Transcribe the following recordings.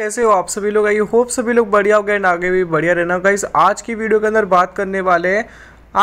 कैसे हो आप सभी लोग आई होप सभी लोग बढ़िया हो गए आगे भी बढ़िया रहना होगा इस आज की वीडियो के अंदर बात करने वाले हैं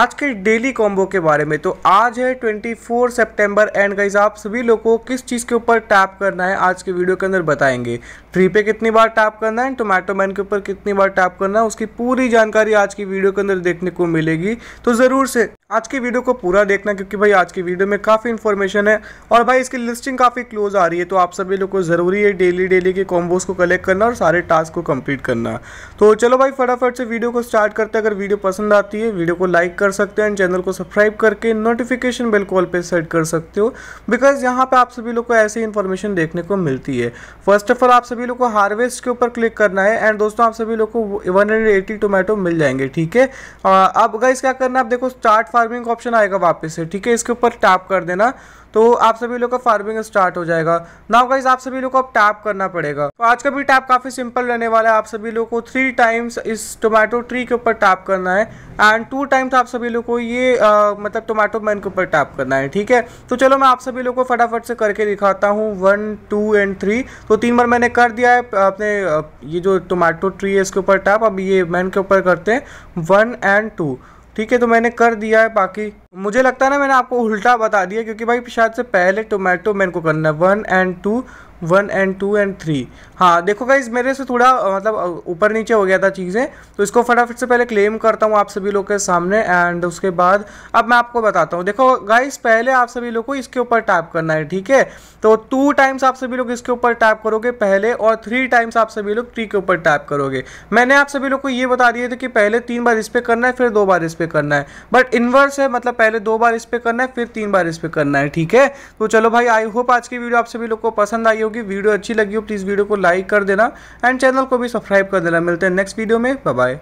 आज के डेली कॉम्बो के बारे में तो आज है 24 सितंबर एंड गाइज आप सभी लोगों को किस चीज़ के ऊपर टैप करना है आज के वीडियो के अंदर बताएंगे ट्री पे कितनी बार टैप करना है टोमेटो मैन के ऊपर कितनी बार टैप करना है उसकी पूरी जानकारी आज की वीडियो के अंदर देखने को मिलेगी तो ज़रूर से आज की वीडियो को पूरा देखना क्योंकि भाई आज की वीडियो में काफ़ी इन्फॉर्मेशन है और भाई इसकी लिस्टिंग काफ़ी क्लोज आ रही है तो आप सभी लोग को ज़रूरी है डेली डेली के कॉम्बोज को कलेक्ट करना और सारे टास्क को कंप्लीट करना तो चलो भाई फटाफट से वीडियो को स्टार्ट करते हैं अगर वीडियो पसंद आती है वीडियो को लाइक कर सकते हैं चैनल को सब्सक्राइब करके नोटिफिकेशन बिल कॉल पर सेट कर सकते हो बिकॉज यहाँ पर आप सभी लोग को ऐसी इन्फॉर्मेशन देखने को मिलती है फर्स्ट ऑफ ऑल आप सभी लोग को हार्वेस्ट के ऊपर क्लिक करना है एंड दोस्तों आप सभी लोग को वन हंड्रेड मिल जाएंगे ठीक है अब गाइस क्या करना आप देखो स्टार्ट फार्मिंग का ऑप्शन आएगा वापस से ठीक है इसके ऊपर टैप कर देना तो आप सभी लोग का फार्मिंग स्टार्ट हो जाएगा नाउ गाइज आप सभी लोग को अब टैप करना पड़ेगा तो आज का भी टैप काफ़ी सिंपल रहने वाला है आप सभी लोग को थ्री टाइम्स इस टोमेटो ट्री के ऊपर टैप करना है एंड टू टाइम्स आप सभी लोग को ये आ, मतलब टोमेटो मैन के ऊपर टैप करना है ठीक है तो चलो मैं आप सभी लोग को फटाफट से करके दिखाता हूँ वन टू एंड थ्री तो तीन बार मैंने कर दिया है अपने ये जो टोमेटो ट्री है इसके ऊपर टैप अब ये मैन के ऊपर करते हैं वन एंड टू ठीक है तो मैंने कर दिया है बाकी मुझे लगता है ना मैंने आपको उल्टा बता दिया क्योंकि भाई शायद से पहले टोमेटो मैन को करना है one and two one and two and three हाँ देखो गाइज मेरे से थोड़ा मतलब ऊपर नीचे हो गया था चीज़ें तो इसको फटाफट से पहले क्लेम करता हूँ आप सभी लोग के सामने एंड उसके बाद अब मैं आपको बताता हूँ देखो गाइज पहले आप सभी लोग को इसके ऊपर टैप करना है ठीक है तो टू टाइम्स आप सभी लोग इसके ऊपर टैप करोगे पहले और थ्री टाइम्स आप सभी लोग ट्री के ऊपर टैप करोगे मैंने आप सभी लोग को ये बता दिया था कि पहले तीन बार इस पर करना है फिर दो बार इस पर करना है बट इन्वर्स है मतलब पहले दो बार इस पर करना है फिर तीन बार इस पर करना है ठीक है तो चलो भाई आई होप आज की वीडियो आप सभी लोग को पसंद आई होगी वीडियो अच्छी लगी हो प्लीज़ वीडियो को लाइक कर देना एंड चैनल को भी सब्सक्राइब कर देना मिलते हैं नेक्स्ट वीडियो में बाय